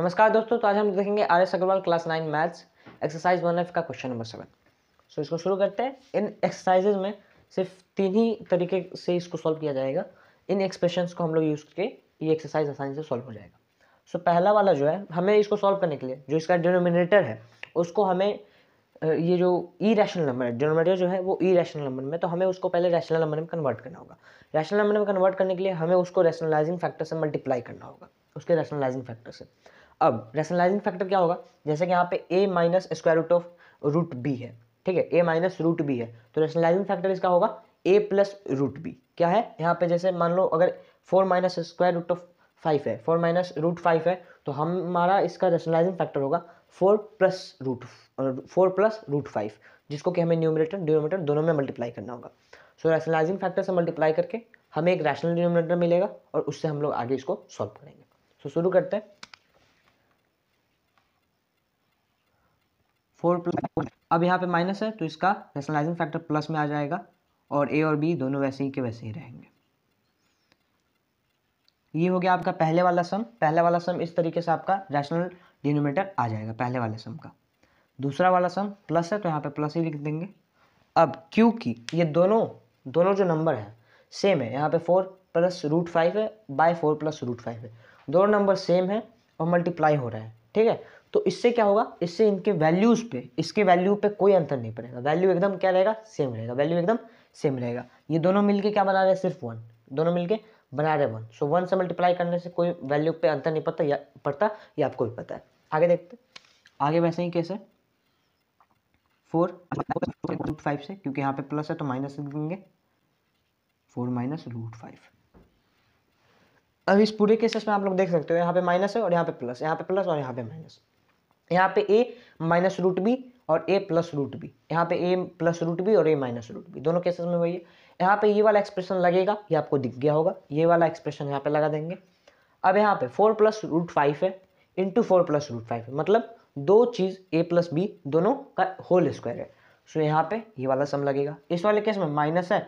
नमस्कार दोस्तों तो आज हम देखेंगे R S Agarwal class nine maths exercise one F का क्वेश्चन नंबर सेवन सो इसको शुरू करते हैं इन एक्सरसाइजेज में सिर्फ तीन ही तरीके से इसको सॉल्व किया जाएगा इन एक्सप्रेशन को हम लोग यूज़ करके ये एक्सरसाइज आसानी से सॉल्व हो जाएगा सो so, पहला वाला जो है हमें इसको सॉल्व करने के लिए जो इसका डिनोमिनेटर है उसको हमें ये जो ई रैशनल नंबर है डिनोमिनेटर जो है वो ई रैशनल नंबर में तो हमें उसको पहले रैशनल नंबर में कन्वर्ट करना होगा रैशनल नंबर में कन्वर्ट करने के लिए हमें उसको रैशनलाइजिंग फैक्टर से मल्टीप्लाई करना होगा उसके रैशनलाइजिंग फैक्टर से अब रेशनलाइजिंग फैक्टर क्या होगा जैसे कि यहाँ पे A minus square root of root B है ठीक है ए माइनस रूट बी है तो रेशनलाइजिंग फैक्टर इसका होगा ए प्लस रूट बी क्या है यहाँ पे जैसे मान लो अगर four minus square root of five है फोर माइनस रूट फाइव है तो हमारा इसका रेशनलाइजिंग फैक्टर होगा four plus root four plus root five जिसको कि हमें न्यूमिनेटर डिनोमिनेटर दोनों में मल्टीप्लाई करना होगा सो so, रेशनलाइजिंग फैक्टर से मल्टीप्लाई करके हमें एक रैशनल डिनोमिनेटर मिलेगा और उससे हम लोग आगे इसको सॉल्व करेंगे सो so, शुरू करते हैं फोर प्लस अब यहाँ पे माइनस है तो इसका रेशनलाइजिंग फैक्टर प्लस में आ जाएगा और ए और बी दोनों वैसे ही के वैसे ही रहेंगे ये हो गया आपका पहले वाला सम पहले वाला सम इस तरीके से आपका रैशनल डिनोमीटर आ जाएगा पहले वाले सम का दूसरा वाला सम प्लस है तो यहाँ पे प्लस ही लिख देंगे अब क्योंकि ये दोनों दोनों जो नंबर हैं सेम है यहाँ पे फोर प्लस रूट फाइव है by four plus root five है दोनों नंबर सेम है और मल्टीप्लाई हो रहा है ठीक है तो इससे क्या होगा इससे इनके वैल्यूज़ पे इसके वैल्यू पे कोई अंतर नहीं पड़ेगा वैल्यू एकदम क्या रहेगा सेम रहेगा वैल्यू एकदम सेम रहेगा ये दोनों मिलके क्या बना रहे हैं सिर्फ वन दोनों मिलके बना रहे वन सो वन से मल्टीप्लाई करने से कोई वैल्यू पे अंतर नहीं पड़ता या पड़ता ये आपको भी पता है आगे देखते आगे वैसे ही कैसे फोर रूट फाइव से क्योंकि यहाँ पे प्लस है तो माइनस लिखेंगे फोर माइनस रूट फाइव अब इस पूरे केसेस में आप लोग देख सकते हो यहाँ पे माइनस है और यहाँ पे प्लस यहाँ पे प्लस और यहाँ पे माइनस यहाँ पे ए माइनस रूट बी और ए प्लस रूट बी यहाँ पे ए प्लस रूट बी और ए माइनस रूट बी दोनों केसेस में वही है यहाँ पे ये वाला एक्सप्रेशन लगेगा ये आपको दिख गया होगा ये वाला एक्सप्रेशन यहाँ पे लगा देंगे अब यहाँ पे फोर प्लस रूट फाइव है into four plus root five है मतलब दो चीज़ ए प्लस बी दोनों का होल स्क्वायर है सो यहाँ पे ये वाला सम लगेगा इस वाले केस में माइनस है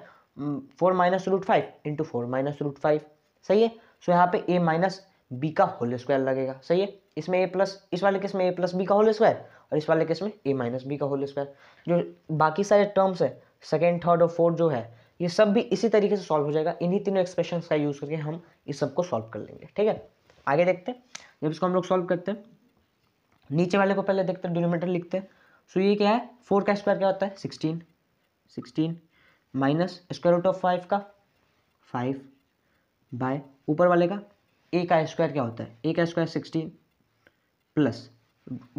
four minus root five into four minus root five सही है सो यहाँ पे ए माइनस बी का होल स्क्वायर लगेगा सही है इसमें ए प्लस इस वाले केस में ए प्लस बी का होल स्क्वायर और इस वाले केस में ए माइनस बी का होल स्क्वायर जो बाकी सारे टर्म्स है सेकेंड थर्ड और फोर्थ जो है ये सब भी इसी तरीके से सॉल्व हो जाएगा इन्हीं तीनों एक्सप्रेशन का यूज़ करके हम इस सबको सॉल्व कर लेंगे ठीक है आगे देखते हैं जब इसको हम लोग सॉल्व करते हैं नीचे वाले को पहले देखते हैं डिनोमीटर लिखते हैं सो ये क्या है फोर का स्क्वायर क्या होता है sixteen sixteen minus square root of five का फाइव बाय ऊपर वाले का ए का स्क्वायर क्या होता है ए का square sixteen plus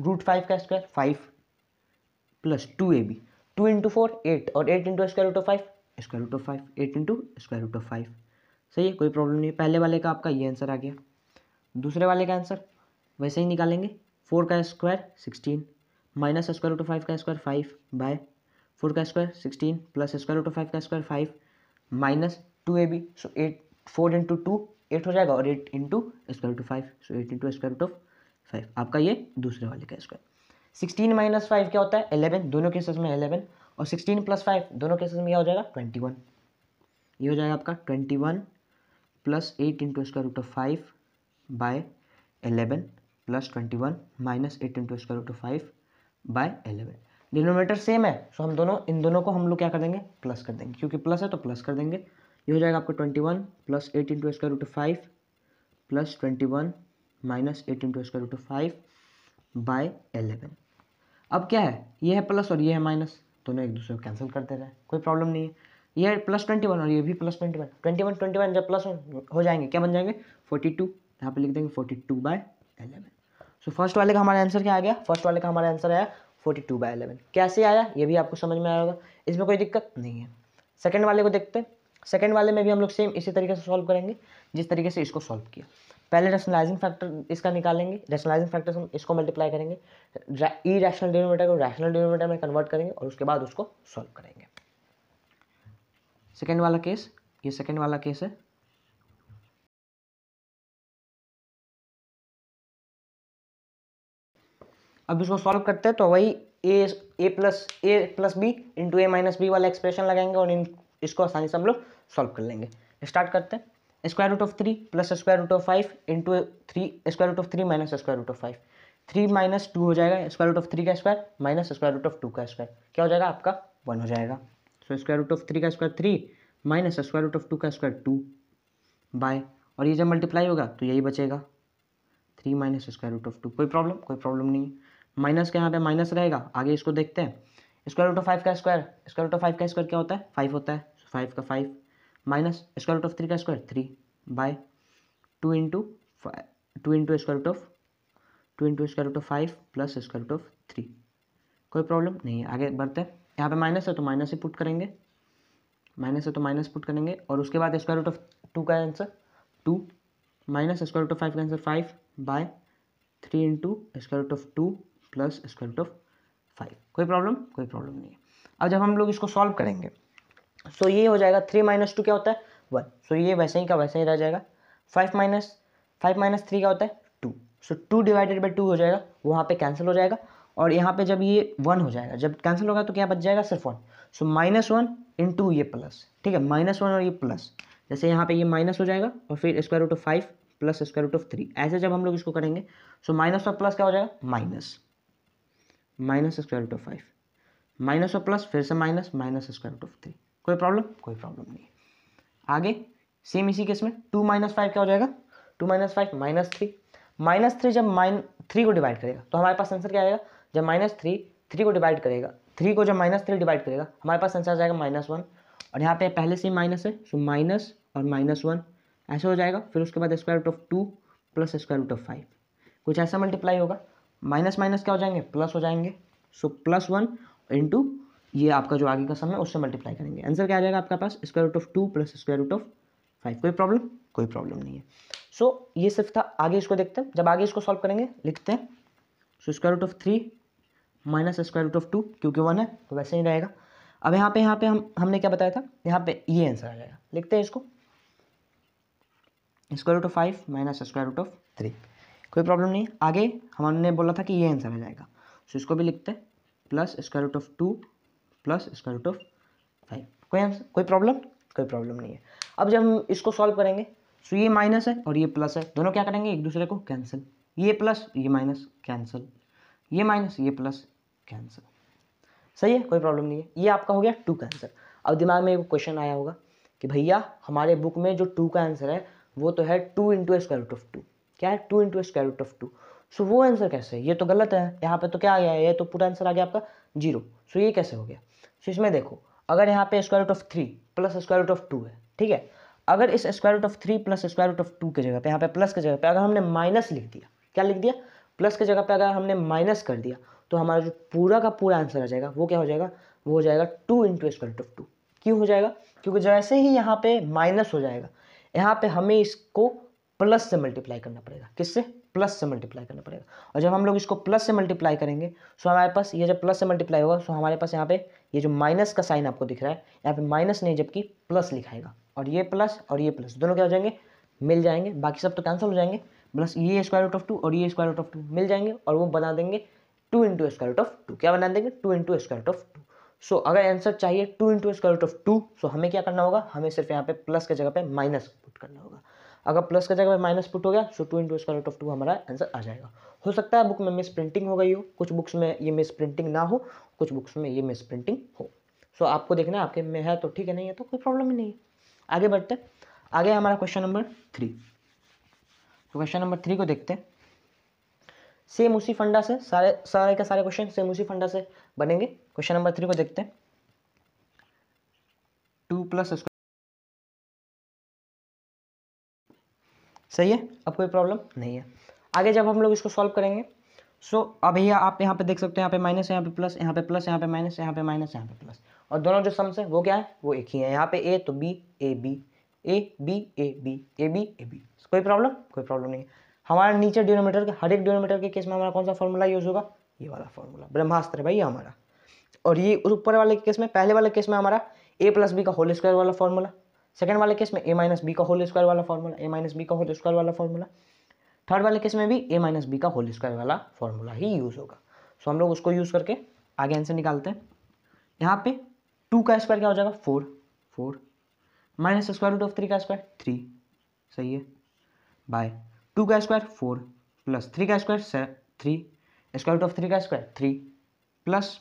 root five का square five plus two A B two into four eight और eight into square root of five square root of five eight into square root of five सही है कोई problem नहीं पहले वाले का आपका ये आंसर आ गया दूसरे वाले का आंसर वैसे ही निकालेंगे फोर का square sixteen minus square root of five का स्क्वायर फाइव बाय फोर का square sixteen plus square root of five का square five minus two A B so eight four into two eight हो जाएगा और eight into square two five so eight into square root of five आपका ये दूसरे वाले का square sixteen minus five क्या होता है एलेवन दोनों केसेस में एलेवन और सिक्सटीन प्लस फाइव दोनों केसेस में क्या हो जाएगा ट्वेंटी वन ये हो जाएगा आपका twenty one plus eight into square root of five by eleven plus twenty one minus eight into square root of five by eleven denominator same है सो हम दोनों इन दोनों को हम लोग क्या कर देंगे प्लस कर देंगे क्योंकि प्लस है तो प्लस कर देंगे ये हो जाएगा आपका twenty one plus eight into square root five plus twenty one minus eight into square root five by eleven अब क्या है ये है प्लस और ये है माइनस दोनों एक दूसरे को कैंसिल कर रहे कोई प्रॉब्लम नहीं है ये है प्लस ट्वेंटी वन और ये भी plus twenty one twenty one twenty one जब प्लस हो जाएंगे क्या बन जाएंगे फोर्टी टू यहाँ पर लिख देंगे forty two by eleven so first वाले का हमारा आंसर क्या आ गया फर्स्ट वाले का हमारा आंसर आया फोर्टी टू बाय एलेवन कैसे आया ये भी आपको समझ में आया होगा इसमें कोई दिक्कत नहीं है सेकेंड वाले को देखते हैं सेकेंड वाले में भी हम लोग सेम इसी तरीके से सॉल्व करेंगे जिस तरीके से इसको सॉल्व किया पहले रैशनलाइजिंग फैक्टर इसका निकालेंगे रैशनलाइजिंग फैक्टर हम इसको मल्टीप्लाई करेंगे ई रैशनल डिनोमीटर को रैशनल डिनोमीटर में कन्वर्ट करेंगे और उसके बाद उसको सॉल्व करेंगे सेकेंड वाला केस ये सेकेंड वाला केस है अब इसको सॉल्व करते हैं तो वही A A plus A plus B into A minus B वाला एक्सप्रेशन लगाएंगे और इन इसको आसानी से हम लोग सॉल्व कर लेंगे स्टार्ट करते हैं square root of three plus square root of five into three square root of three minus square root of five three minus two हो जाएगा स्क्वायर रूट ऑफ थ्री का square minus square root of two का square क्या हो जाएगा आपका one हो जाएगा so square root of three का square three minus square root of two का स्क्वायर टू बाय और ये जब मल्टीप्लाई होगा तो यही बचेगा three minus square root of two कोई प्रॉब्लम कोई प्रॉब्लम नहीं है माइनस के यहाँ पे माइनस रहेगा आगे इसको देखते हैं स्क्वायर रूट ऑफ फाइव का square square root of five का स्क्वायर क्या होता है फाइव होता है फाइव का five minus square root of three का square three by two into two into square root of two into square root of five plus square root of three कोई problem नहीं है आगे बढ़ते हैं यहाँ पे माइनस है तो माइनस ही पुट करेंगे माइनस है तो माइनस पुट करेंगे और उसके बाद स्क्वायर रूट ऑफ टू का answer two minus square root of five का answer five by three into square root of two plus square root of five कोई प्रॉब्लम कोई प्रॉब्लम नहीं है अब जब हम लोग इसको सॉल्व करेंगे सो ये हो जाएगा थ्री माइनस टू क्या होता है वन सो ये वैसे ही का वैसे ही रह जाएगा five minus five minus three क्या होता है two so two divided by two हो जाएगा वहाँ पे कैंसिल हो जाएगा और यहाँ पे जब ये वन हो जाएगा जब कैंसिल होगा तो क्या बच जाएगा सिर्फ one so minus one in two ये प्लस ठीक है माइनस वन और ये प्लस जैसे यहाँ पे ये माइनस हो जाएगा और फिर square root of five plus square root of three ऐसे जब हम लोग इसको करेंगे सो माइनस और प्लस क्या हो जाएगा minus minus square root of five minus और प्लस फिर से minus minus square root of three कोई प्रॉब्लम कोई प्रॉब्लम नहीं आगे सेम इसी केस में टू माइनस फाइव क्या हो जाएगा two minus five minus three minus three जब माइन थ्री को डिवाइड करेगा तो हमारे पास आंसर क्या आएगा जब माइनस थ्री थ्री को डिवाइड करेगा थ्री को जब माइनस थ्री डिवाइड करेगा हमारे पास आंसर आ जाएगा माइनस वन और यहाँ पे पहले से ही माइनस है सो माइनस और माइनस वन ऐसे हो जाएगा फिर उसके बाद square root of two plus square root of five कुछ ऐसा मल्टीप्लाई होगा माइनस माइनस क्या हो जाएंगे प्लस हो जाएंगे सो प्लस वन इंटू ये आपका जो आगे का सम है उससे मल्टीप्लाई करेंगे आंसर क्या आ जाएगा आपके पास square root of two plus square root of five कोई प्रॉब्लम कोई प्रॉब्लम नहीं है सो so, ये सिर्फ था आगे इसको देखते हैं जब आगे इसको सॉल्व करेंगे लिखते हैं so square root of three minus square root of two क्योंकि वन है तो वैसे ही रहेगा अब यहाँ पे यहाँ पे हम हमने क्या बताया था यहाँ पे ये आंसर आ जाएगा लिखते हैं इसको square root of five minus square root of three कोई प्रॉब्लम नहीं आगे हमने बोला था कि ये आंसर आ जाएगा सो so, इसको भी लिखते हैं plus square root of two plus square root of five कोई आंसर कोई प्रॉब्लम कोई प्रॉब्लम नहीं है अब जब हम इसको सॉल्व करेंगे तो ये माइनस है और ये प्लस है दोनों क्या करेंगे एक दूसरे को कैंसिल ये प्लस ये माइनस कैंसिल ये माइनस ये प्लस कैंसिल सही है कोई प्रॉब्लम नहीं है ये आपका हो गया टू का आंसर अब दिमाग में एक क्वेश्चन आया होगा कि भैया हमारे बुक में जो टू का आंसर है वो तो है two into square root of two क्या है two into square root of two so वो आंसर कैसे है ये तो गलत है यहाँ पे तो क्या आ गया ये तो पूरा आंसर आ गया आपका जीरो सो ये कैसे हो गया फिर तो इसमें देखो अगर यहाँ पे square root of three plus square root of two है ठीक है अगर इस square root of three plus square root of two के जगह पे यहाँ पे प्लस के जगह पे अगर हमने माइनस लिख दिया क्या लिख दिया प्लस के जगह पे अगर हमने माइनस कर दिया तो हमारा जो पूरा का पूरा आंसर आ जाएगा वो क्या हो जाएगा वो हो जाएगा two into square root of two क्यों हो जाएगा क्योंकि जैसे ही यहाँ पे माइनस हो जाएगा यहाँ पे हमें इसको प्लस से मल्टीप्लाई करना पड़ेगा किससे प्लस से मल्टीप्लाई करना पड़ेगा और जब हम लोग इसको प्लस से मल्टीप्लाई करेंगे सो हमारे पास ये जब प्लस से मल्टीप्लाई होगा सो हमारे पास यहाँ पे ये जो माइनस का साइन आपको दिख रहा है यहाँ पे माइनस नहीं जबकि प्लस लिखाएगा और ये प्लस और ये प्लस दोनों क्या हो जाएंगे मिल जाएंगे बाकी सब तो कैंसिल हो जाएंगे प्लस ये स्क्वायर रूट ऑफ टू और ये स्क्वायर रूट ऑफ टू मिल जाएंगे और वो बना देंगे two into square root of two क्या बना देंगे two into square root of two so अगर आंसर चाहिए two into square root of two so हमें क्या करना होगा हमें सिर्फ यहाँ पे प्लस के जगह पे माइनस पुट करना होगा अगर प्लस का जगह माइनस पुट हो गया so two into square root of two हमारा आंसर आ जाएगा हो सकता है बुक में मिस प्रिंटिंग हो गई हो कुछ बुक्स में ये मिस प्रिंटिंग ना हो कुछ बुक्स में ये मिस प्रिंटिंग हो सो आपको देखना है आपके में है तो ठीक है नहीं है तो कोई प्रॉब्लम ही नहीं है आगे बढ़ते आगे हमारा क्वेश्चन नंबर थ्री तो क्वेश्चन नंबर थ्री को देखते हैं सेम उसी फंडा से सारे सारे के सारे क्वेश्चन सेम उसी फंडा से बनेंगे क्वेश्चन नंबर थ्री को देखते हैं टू प्लस सही है अब कोई प्रॉब्लम नहीं है आगे जब हम लोग इसको सॉल्व करेंगे सो so, अब भैया आप यहाँ पे देख सकते हैं यहाँ पे माइनस यहाँ पे प्लस यहाँ पे प्लस यहाँ पे माइनस यहाँ पे माइनस यहाँ पे प्लस और दोनों जो सम्स हैं वो क्या है वो एक ही है यहाँ पे ए तो B A B A B A B A B A B कोई प्रॉब्लम कोई प्रॉब्लम नहीं है हमारा नीचे डिनोमीटर के हर एक डिनोमीटर के केस में हमारा कौन सा फॉर्मूला यूज़ होगा ये वाला फॉर्मूला ब्रह्मास्त्र है भाई हमारा और ये ऊपर वाले केस में पहले वाले केस में हमारा ए प्लस बी का होल स्क्वायर वाला फॉर्मूला सेकेंड वाले केस में ए माइनस बी का होल स्क्वायर वाला फॉर्मूला ए माइनस बी का होल स्क्वायर वाला फॉर्मूला थर्ड वाले केस में भी ए माइनस बी का होल स्क्वायर वाला फॉर्मूला ही यूज़ होगा सो हम लोग उसको यूज़ करके आगे आंसर निकालते हैं यहाँ पे टू का स्क्वायर क्या हो जाएगा four four minus square root of three का स्क्वायर थ्री सही है बाय टू का स्क्वायर फोर प्लस थ्री का square three square root of three का स्क्वायर थ्री प्लस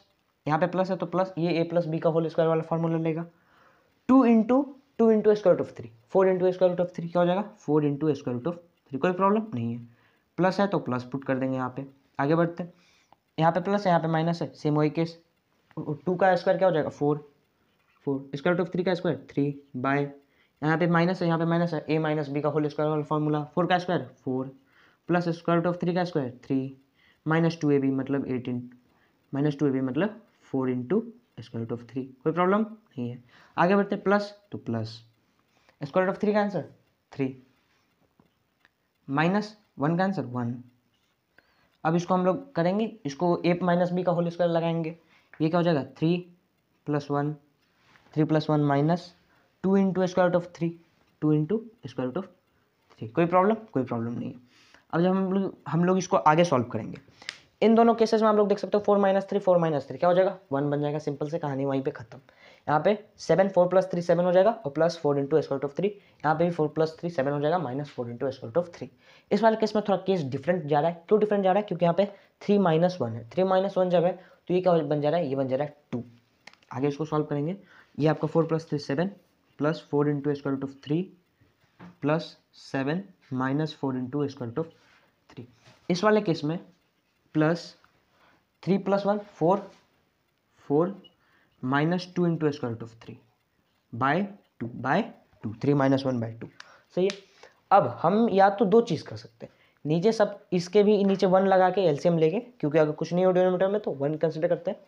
यहाँ पे प्लस है तो प्लस ये ए प्लस बी का होल स्क्वायर वाला फॉर्मूला लेगा two into two into square root of three four into square root of three क्या हो जाएगा four into square root of three कोई प्रॉब्लम नहीं है प्लस है तो प्लस पुट कर देंगे यहाँ पे आगे बढ़ते हैं यहाँ पे प्लस है यहाँ पे माइनस है सेम वही केस टू का स्क्वायर क्या हो जाएगा four four square root of three का स्क्वायर थ्री बाय यहाँ पे माइनस है यहाँ पे माइनस है ए माइनस बी का होल स्क्वायर वाला फॉर्मूला फोर का square four plus square root of three का square three minus two A B मतलब eighteen minus two A B मतलब four into square root of three कोई problem नहीं है आगे बढ़ते प्लस तो plus square root of three का आंसर थ्री माइनस वन का आंसर वन अब इसको हम लोग करेंगे इसको ए माइनस बी का होल स्क्वायर लगाएंगे ये क्या हो जाएगा three plus one three plus one minus two into square root of three two into square root of three कोई प्रॉब्लम कोई प्रॉब्लम नहीं है अब जब हम लोग हम लोग इसको आगे सॉल्व करेंगे इन दोनों केसेस में आप लोग देख सकते हो four minus three four minus three क्या हो जाएगा वन बन जाएगा सिंपल से कहानी वहीं पे खत्म यहाँ पे seven four plus three seven हो जाएगा और plus four into square of three यहाँ पे भी फोर प्लस थ्री सेवन हो जाएगा minus four into square of three इस वाले केस में थोड़ा केस डिफरेंट जा रहा है क्यों डिफरेंट जा रहा है क्योंकि यहाँ पे थ्री माइनस वन है थ्री माइनस जब है तो ये क्या बन जा रहा है ये बन जा रहा है टू आगे इसको सॉल्व करेंगे ये आपका four plus three seven plus four into root of three plus seven minus four into square of three इस वाले केस में plus three plus one four four minus two into square root of three by two by two three minus one by two सही है अब हम या तो दो चीज़ कर सकते हैं नीचे सब इसके भी नीचे वन लगा के एलसीएम लेके क्योंकि अगर कुछ नहीं हो डिनोमीटर में तो वन कंसिडर करते हैं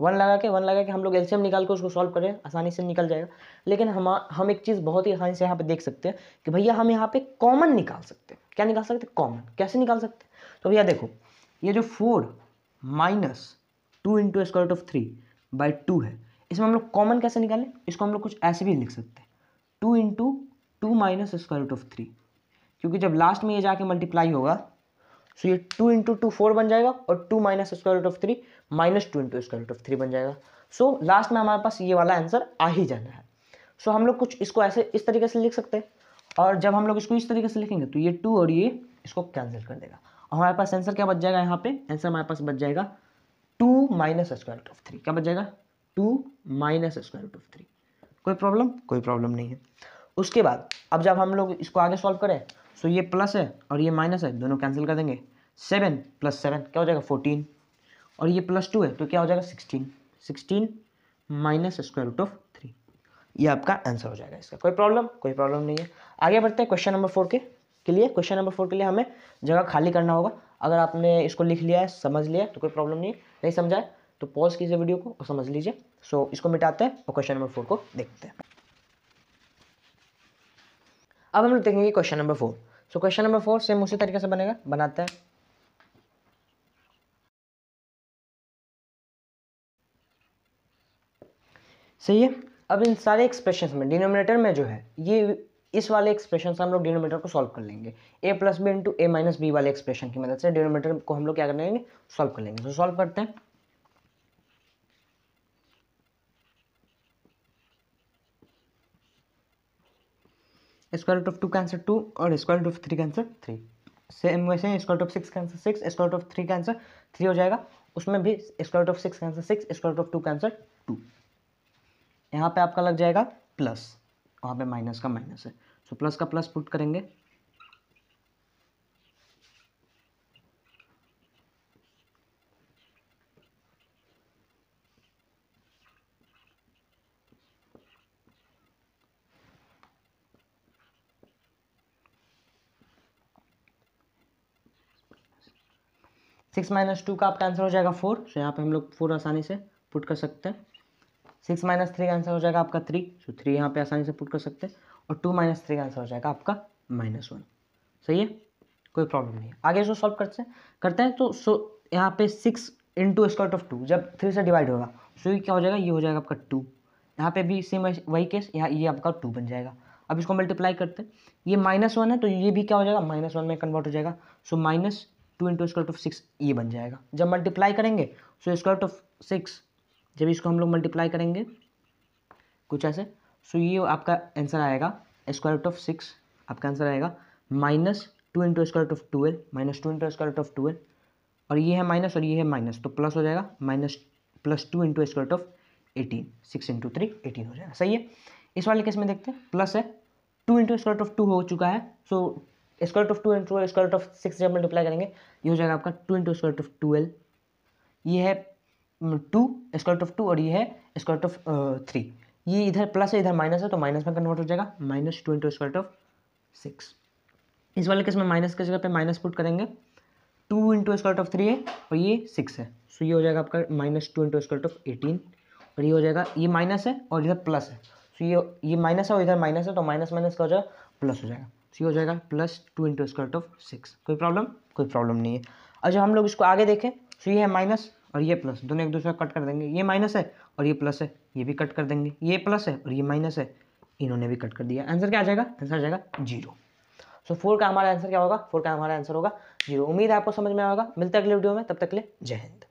वन लगा के वन लगा के हम लोग एलसीएम निकाल के उसको सॉल्व करें आसानी से निकल जाएगा लेकिन हम हम एक चीज़ बहुत ही आसानी से यहाँ पे देख सकते हैं कि भैया हम यहाँ पे कॉमन निकाल सकते हैं क्या निकाल सकते हैं कॉमन कैसे निकाल सकते हैं तो भैया देखो ये जो four minus two into square root of three by two है इसमें हम लोग कॉमन कैसे निकालें इसको हम लोग कुछ ऐसे भी लिख सकते हैं two into two minus square root of three क्योंकि जब लास्ट में ये जाके मल्टीप्लाई होगा सो ये टू इंटू टू फोर बन जाएगा और two minus square root of three minus two into square root of three बन जाएगा सो so, लास्ट में हमारे पास ये वाला आंसर आ ही जाना है सो so, हम लोग कुछ इसको ऐसे इस तरीके से लिख सकते हैं और जब हम लोग इसको इस तरीके से लिखेंगे तो ये टू और ये इसको कैंसिल कर देगा हमारे पास आंसर क्या बच जाएगा यहाँ पे आंसर हमारे पास बच जाएगा two minus square root of three क्या बच जाएगा two minus square root of three कोई प्रॉब्लम कोई प्रॉब्लम नहीं है उसके बाद अब जब हम लोग इसको आगे सॉल्व करें सो ये प्लस है और ये माइनस है दोनों कैंसिल कर देंगे सेवन प्लस सेवन क्या हो जाएगा फोर्टीन और ये प्लस टू है तो क्या हो जाएगा sixteen sixteen minus square root of three ये आपका आंसर हो जाएगा इसका कोई प्रॉब्लम कोई प्रॉब्लम नहीं है आगे बढ़ते हैं क्वेश्चन नंबर फोर के के लिए क्वेश्चन नंबर फोर के लिए हमें जगह खाली करना होगा अगर आपने इसको लिख लिया है समझ लिया तो कोई प्रॉब्लम नहीं नहीं समझा है तो पॉज कीजिए वीडियो को और समझ लीजिए सो इसको मिटाते हैं और क्वेश्चन नंबर फोर को देखते हैं अब हम लोग देखेंगे question number four so question number four same उसी तरीके से बनेगा बनाते हैं सही है अब इन सारे एक्सप्रेशन में डिनोमिनेटर में जो है ये इस वाले एक्सप्रेशन से हम लोग डिनोमीटर को सॉल्व कर लेंगे A plus B into A minus B वाले एक्सप्रेशन की मदद से डिनोमीटर को हम लोग क्या कर लेंगे सॉल्व कर लेंगे तो सॉल्व करते हैं square root of two cancel two और square root of three cancel three same वैसे square root of six cancel six square root of three cancel three हो जाएगा उसमें भी square root of six cancel six square root of two cancel two यहाँ पे आपका लग जाएगा प्लस वहाँ पे माइनस का माइनस है सो प्लस का प्लस पुट करेंगे सिक्स माइनस टू का आपका आंसर हो जाएगा फोर सो यहाँ पे हम लोग फोर आसानी से पुट कर सकते हैं सिक्स माइनस थ्री का आंसर हो जाएगा आपका थ्री तो थ्री यहाँ पे आसानी से पुट कर सकते हैं और टू माइनस थ्री का आंसर हो जाएगा आपका माइनस वन सही है कोई प्रॉब्लम नहीं आगे इसको सॉल्व करते हैं करते हैं तो सो यहाँ पे six into square of two जब थ्री से डिवाइड होगा सो ये क्या हो जाएगा ये हो जाएगा आपका टू यहाँ पे भी सेम वही केस यहाँ ये आपका टू बन जाएगा अब इसको मल्टीप्लाई करते हैं ये माइनस वन है तो ये भी क्या हो जाएगा माइनस वन में कन्वर्ट हो जाएगा so minus two into square of six ये बन जाएगा जब मल्टीप्लाई करेंगे सो स्क्वायर ऑफ सिक्स जब इसको हम लोग मल्टीप्लाई करेंगे कुछ ऐसे सो ये आपका आंसर आएगा स्क्वायर रूट ऑफ सिक्स आपका आंसर आएगा minus two into square root of twelve minus two into square root of twelve और ये है माइनस और ये है माइनस तो प्लस हो जाएगा minus plus two into square root of eighteen six into three eighteen हो जाएगा सही है इस वाले केस में देखते हैं प्लस है two into square root of two हो चुका है so square root of two into square root of six जब मल्टीप्लाई करेंगे ये हो जाएगा आपका two into square root of twelve ये है टू स्क्वायर ऑफ टू और ये है स्क्वायर ऑफ थ्री ये इधर प्लस है इधर माइनस है तो माइनस में कन्वर्ट हो जाएगा minus two into square of six इस वाले केस में माइनस के जगह पे माइनस पुट करेंगे two into square of three है और ये सिक्स है सो ये हो जाएगा आपका minus two into square of eighteen और ये हो जाएगा ये माइनस है और इधर प्लस है सो ये ये माइनस है और इधर माइनस है तो माइनस माइनस का हो जाएगा प्लस हो जाएगा सो ये हो जाएगा plus two into square of six कोई प्रॉब्लम कोई प्रॉब्लम नहीं है अच्छा हम लोग इसको आगे देखें सो ये है माइनस और ये प्लस दोनों एक दूसरे कट कर देंगे ये माइनस है और ये प्लस है ये भी कट कर देंगे ये प्लस है और ये माइनस है इन्होंने भी कट कर दिया आंसर क्या आ जाएगा आंसर आ जाएगा जीरो सो so, फोर का हमारा आंसर क्या होगा फोर का हमारा आंसर होगा जीरो उम्मीद है आपको समझ में आएगा मिलते अगले वीडियो में तब तक ले जय हिंद